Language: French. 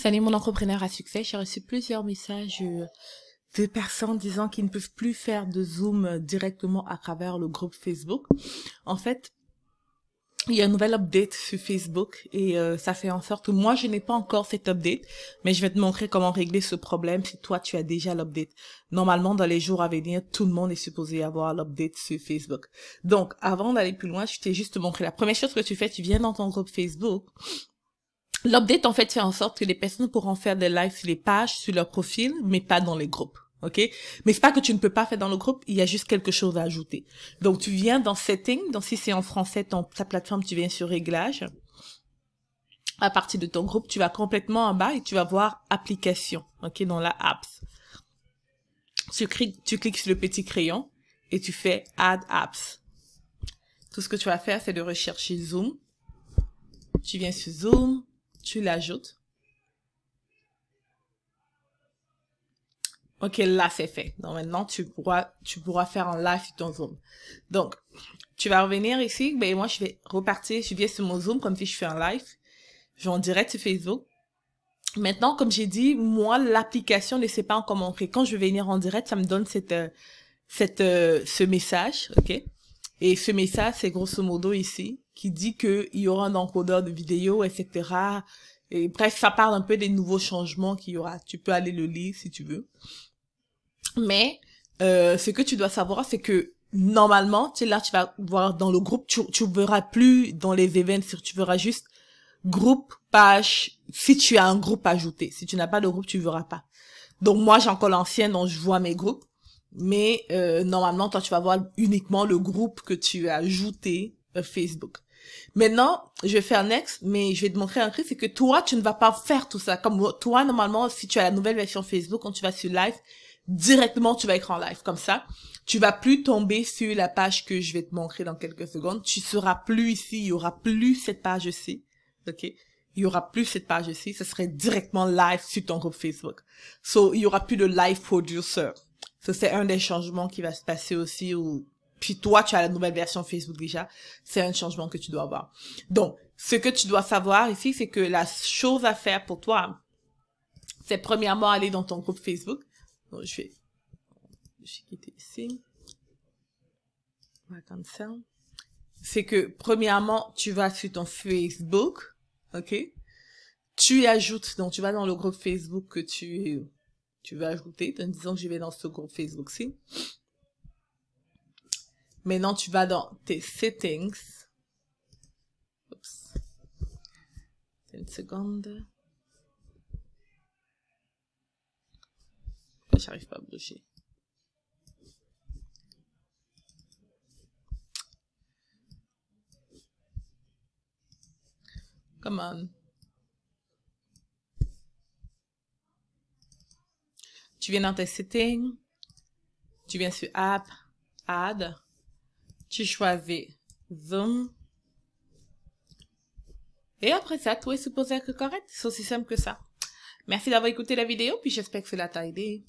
Salut mon entrepreneur à succès, j'ai reçu plusieurs messages euh, de personnes disant qu'ils ne peuvent plus faire de Zoom directement à travers le groupe Facebook. En fait, il y a un nouvel update sur Facebook et euh, ça fait en sorte que moi je n'ai pas encore cet update, mais je vais te montrer comment régler ce problème si toi tu as déjà l'update. Normalement dans les jours à venir, tout le monde est supposé avoir l'update sur Facebook. Donc avant d'aller plus loin, je t'ai juste montré la première chose que tu fais, tu viens dans ton groupe Facebook L'update, en fait, fait en sorte que les personnes pourront faire des lives sur les pages, sur leur profil, mais pas dans les groupes. OK? Mais c'est pas que tu ne peux pas faire dans le groupe, il y a juste quelque chose à ajouter. Donc, tu viens dans Settings, donc si c'est en français, ta plateforme, tu viens sur Réglages. À partir de ton groupe, tu vas complètement en bas et tu vas voir Application, OK, dans la Apps. Tu cliques, tu cliques sur le petit crayon et tu fais Add Apps. Tout ce que tu vas faire, c'est de rechercher Zoom. Tu viens sur Zoom, tu l'ajoutes. Ok, là c'est fait. Donc maintenant tu pourras, tu pourras faire un live sur ton Zoom. Donc tu vas revenir ici, ben moi je vais repartir, je viens sur mon Zoom comme si je fais un live, je vais en direct sur Facebook. Maintenant, comme j'ai dit, moi l'application ne sait pas encore faire Quand je vais venir en direct, ça me donne cette, euh, cette, euh, ce message, ok. Et ce message, c'est grosso modo ici qui dit qu'il y aura un encodeur de vidéo, etc. Et bref, ça parle un peu des nouveaux changements qu'il y aura. Tu peux aller le lire si tu veux. Mais euh, ce que tu dois savoir, c'est que normalement, tu sais, là, tu vas voir dans le groupe, tu, tu verras plus dans les événements, tu verras juste groupe, page, si tu as un groupe ajouté. Si tu n'as pas de groupe, tu verras pas. Donc moi, j'ai encore l'ancien, donc je vois mes groupes. Mais euh, normalement, toi, tu vas voir uniquement le groupe que tu as ajouté euh, Facebook. Maintenant, je vais faire next, mais je vais te montrer un truc, c'est que toi, tu ne vas pas faire tout ça. Comme toi, normalement, si tu as la nouvelle version Facebook, quand tu vas sur live, directement, tu vas être en live. Comme ça, tu vas plus tomber sur la page que je vais te montrer dans quelques secondes. Tu seras plus ici, il y aura plus cette page-ci. OK? Il y aura plus cette page-ci. Ce serait directement live sur ton groupe Facebook. So, il y aura plus de live producer. Ça, c'est un des changements qui va se passer aussi où puis toi, tu as la nouvelle version Facebook déjà, c'est un changement que tu dois avoir. Donc, ce que tu dois savoir ici, c'est que la chose à faire pour toi, c'est premièrement aller dans ton groupe Facebook. Donc, je vais, je vais quitter ici. Comme ça. C'est que, premièrement, tu vas sur ton Facebook, ok? Tu ajoutes, donc tu vas dans le groupe Facebook que tu, tu veux ajouter, Donc, disons que je vais dans ce groupe Facebook-ci Maintenant, tu vas dans tes settings. Une seconde. Ah, j'arrive pas à bouger. Come on. Tu viens dans tes settings. Tu viens sur App, Add tu choisis Zoom. Et après ça, tout est supposé être correct. C'est aussi simple que ça. Merci d'avoir écouté la vidéo, puis j'espère que cela t'a aidé.